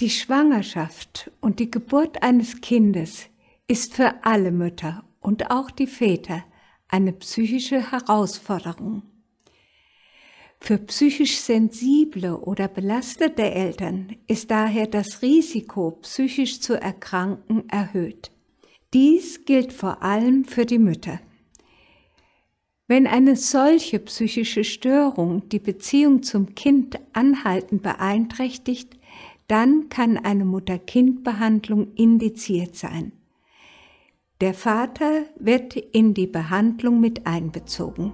Die Schwangerschaft und die Geburt eines Kindes ist für alle Mütter und auch die Väter eine psychische Herausforderung. Für psychisch sensible oder belastete Eltern ist daher das Risiko, psychisch zu erkranken, erhöht. Dies gilt vor allem für die Mütter. Wenn eine solche psychische Störung die Beziehung zum Kind anhaltend beeinträchtigt, dann kann eine Mutter-Kind-Behandlung indiziert sein. Der Vater wird in die Behandlung mit einbezogen.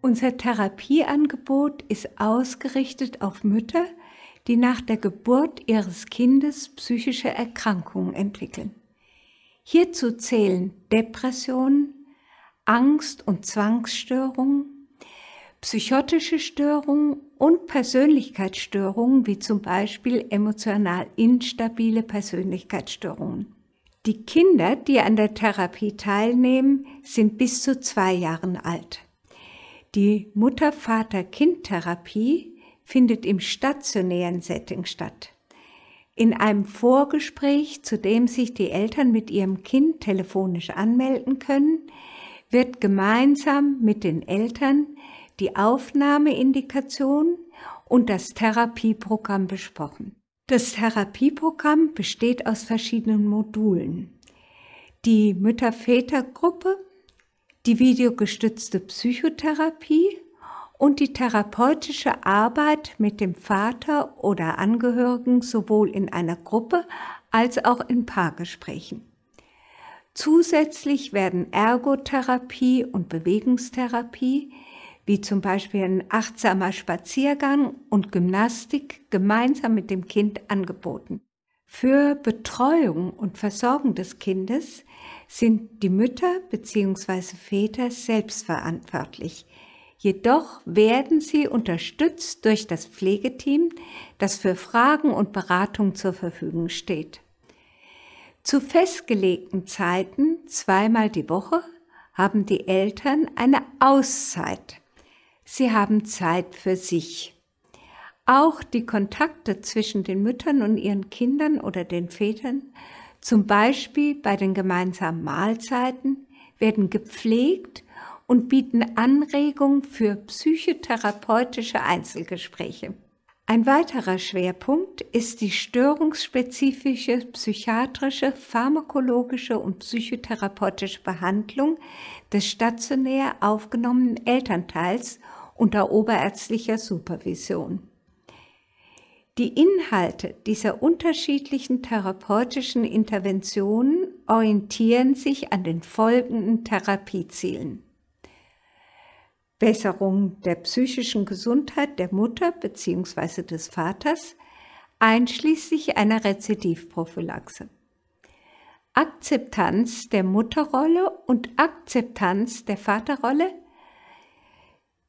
Unser Therapieangebot ist ausgerichtet auf Mütter, die nach der Geburt ihres Kindes psychische Erkrankungen entwickeln. Hierzu zählen Depressionen, Angst- und Zwangsstörungen, Psychotische Störungen und Persönlichkeitsstörungen, wie zum Beispiel emotional instabile Persönlichkeitsstörungen. Die Kinder, die an der Therapie teilnehmen, sind bis zu zwei Jahren alt. Die Mutter-Vater-Kind-Therapie findet im stationären Setting statt. In einem Vorgespräch, zu dem sich die Eltern mit ihrem Kind telefonisch anmelden können, wird gemeinsam mit den Eltern die Aufnahmeindikation und das Therapieprogramm besprochen. Das Therapieprogramm besteht aus verschiedenen Modulen. Die Mütter-Väter-Gruppe, die videogestützte Psychotherapie und die therapeutische Arbeit mit dem Vater oder Angehörigen sowohl in einer Gruppe als auch in Paargesprächen. Zusätzlich werden Ergotherapie und Bewegungstherapie, wie zum Beispiel ein achtsamer Spaziergang und Gymnastik gemeinsam mit dem Kind angeboten. Für Betreuung und Versorgung des Kindes sind die Mütter bzw. Väter selbstverantwortlich. Jedoch werden sie unterstützt durch das Pflegeteam, das für Fragen und Beratung zur Verfügung steht. Zu festgelegten Zeiten, zweimal die Woche, haben die Eltern eine Auszeit Sie haben Zeit für sich. Auch die Kontakte zwischen den Müttern und ihren Kindern oder den Vätern, zum Beispiel bei den gemeinsamen Mahlzeiten, werden gepflegt und bieten Anregungen für psychotherapeutische Einzelgespräche. Ein weiterer Schwerpunkt ist die störungsspezifische psychiatrische, pharmakologische und psychotherapeutische Behandlung des stationär aufgenommenen Elternteils unter oberärztlicher Supervision. Die Inhalte dieser unterschiedlichen therapeutischen Interventionen orientieren sich an den folgenden Therapiezielen. Besserung der psychischen Gesundheit der Mutter bzw. des Vaters, einschließlich einer Rezidivprophylaxe. Akzeptanz der Mutterrolle und Akzeptanz der Vaterrolle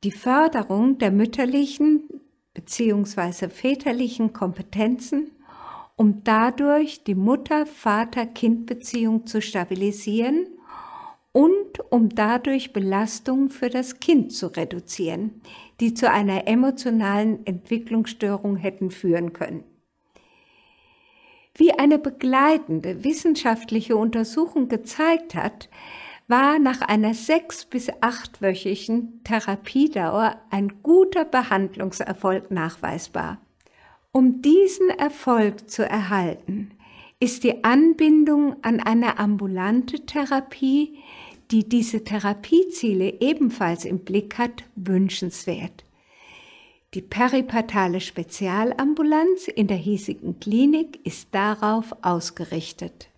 die Förderung der mütterlichen bzw. väterlichen Kompetenzen, um dadurch die Mutter-Vater-Kind-Beziehung zu stabilisieren und um dadurch Belastungen für das Kind zu reduzieren, die zu einer emotionalen Entwicklungsstörung hätten führen können. Wie eine begleitende wissenschaftliche Untersuchung gezeigt hat, war nach einer sechs- bis achtwöchigen Therapiedauer ein guter Behandlungserfolg nachweisbar. Um diesen Erfolg zu erhalten, ist die Anbindung an eine ambulante Therapie, die diese Therapieziele ebenfalls im Blick hat, wünschenswert. Die peripatale Spezialambulanz in der hiesigen Klinik ist darauf ausgerichtet.